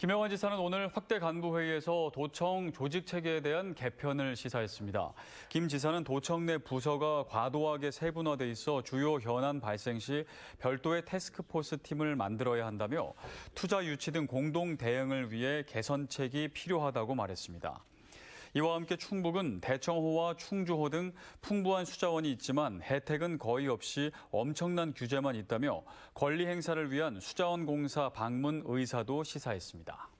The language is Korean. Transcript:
김영환 지사는 오늘 확대 간부회의에서 도청 조직 체계에 대한 개편을 시사했습니다. 김 지사는 도청 내 부서가 과도하게 세분화돼 있어 주요 현안 발생 시 별도의 태스크포스 팀을 만들어야 한다며 투자 유치 등 공동 대응을 위해 개선책이 필요하다고 말했습니다. 이와 함께 충북은 대청호와 충주호 등 풍부한 수자원이 있지만 혜택은 거의 없이 엄청난 규제만 있다며 권리 행사를 위한 수자원 공사 방문 의사도 시사했습니다.